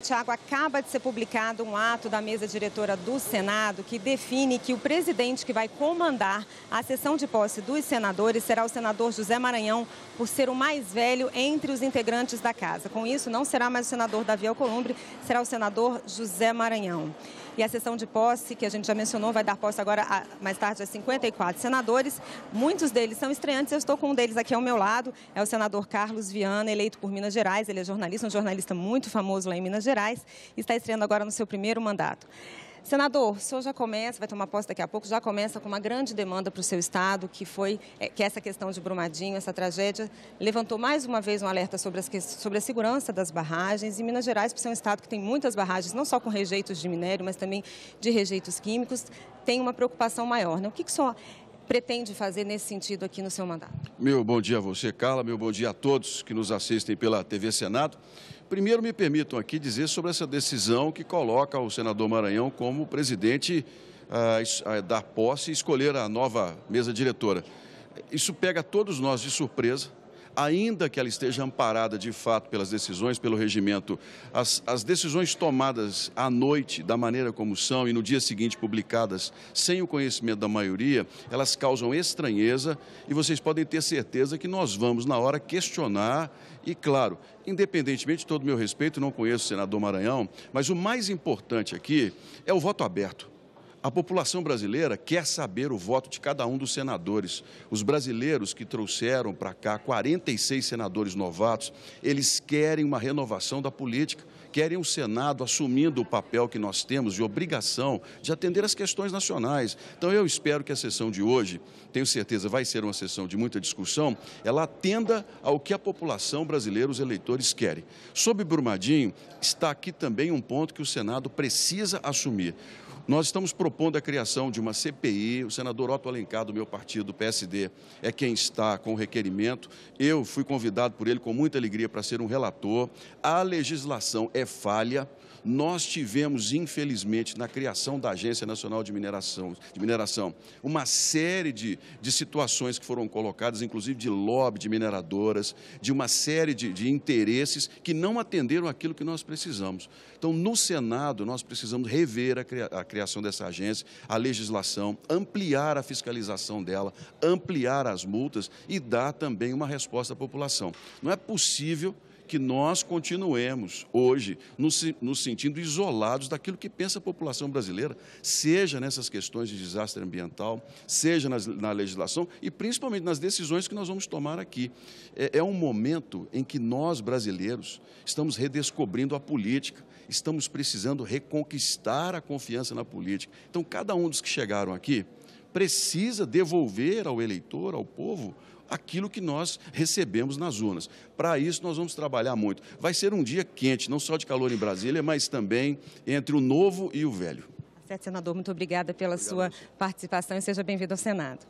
Tiago, acaba de ser publicado um ato da mesa diretora do Senado que define que o presidente que vai comandar a sessão de posse dos senadores será o senador José Maranhão, por ser o mais velho entre os integrantes da casa. Com isso, não será mais o senador Davi Alcolumbre, será o senador José Maranhão. E a sessão de posse, que a gente já mencionou, vai dar posse agora a, mais tarde a 54 senadores. Muitos deles são estreantes, eu estou com um deles aqui ao meu lado, é o senador Carlos Viana, eleito por Minas Gerais. Ele é jornalista, um jornalista muito famoso lá em Minas Gerais, e está estreando agora no seu primeiro mandato. Senador, o senhor já começa, vai tomar posse daqui a pouco, já começa com uma grande demanda para o seu estado, que foi é, que essa questão de Brumadinho, essa tragédia, levantou mais uma vez um alerta sobre, as, sobre a segurança das barragens. E Minas Gerais, por ser um estado que tem muitas barragens, não só com rejeitos de minério, mas também de rejeitos químicos, tem uma preocupação maior. Né? O que, que o senhor pretende fazer nesse sentido aqui no seu mandato? Meu bom dia a você, Carla, meu bom dia a todos que nos assistem pela TV Senado. Primeiro, me permitam aqui dizer sobre essa decisão que coloca o senador Maranhão como presidente a, ah, a ah, dar posse e escolher a nova mesa diretora. Isso pega todos nós de surpresa, ainda que ela esteja amparada de fato pelas decisões, pelo regimento, as, as decisões tomadas à noite, da maneira como são, e no dia seguinte publicadas sem o conhecimento da maioria, elas causam estranheza e vocês podem ter certeza que nós vamos, na hora, questionar e, claro, independentemente de todo o meu respeito, não conheço o senador Maranhão, mas o mais importante aqui é o voto aberto. A população brasileira quer saber o voto de cada um dos senadores. Os brasileiros que trouxeram para cá 46 senadores novatos, eles querem uma renovação da política, querem um Senado assumindo o papel que nós temos de obrigação de atender as questões nacionais. Então eu espero que a sessão de hoje, tenho certeza, vai ser uma sessão de muita discussão, ela atenda ao que a população brasileira, os eleitores querem. Sobre Brumadinho, está aqui também um ponto que o Senado precisa assumir. Nós estamos propondo a criação de uma CPI, o senador Otto Alencar, do meu partido, PSD, é quem está com o requerimento. Eu fui convidado por ele com muita alegria para ser um relator. A legislação é falha. Nós tivemos, infelizmente, na criação da Agência Nacional de Mineração, de mineração uma série de, de situações que foram colocadas, inclusive de lobby de mineradoras, de uma série de, de interesses que não atenderam aquilo que nós precisamos. Então, no Senado, nós precisamos rever a criação criação dessa agência, a legislação, ampliar a fiscalização dela, ampliar as multas e dar também uma resposta à população. Não é possível que nós continuemos hoje nos, sentindo isolados daquilo que pensa a população brasileira, seja nessas questões de desastre ambiental, seja nas, na legislação e principalmente nas decisões que nós vamos tomar aqui. É, é um momento em que nós, brasileiros, estamos redescobrindo a política, estamos precisando reconquistar a confiança na política. Então, cada um dos que chegaram aqui precisa devolver ao eleitor, ao povo, aquilo que nós recebemos nas urnas. Para isso, nós vamos trabalhar muito. Vai ser um dia quente, não só de calor em Brasília, mas também entre o novo e o velho. Certo, senador, muito obrigada pela Obrigado, sua senhor. participação e seja bem-vindo ao Senado.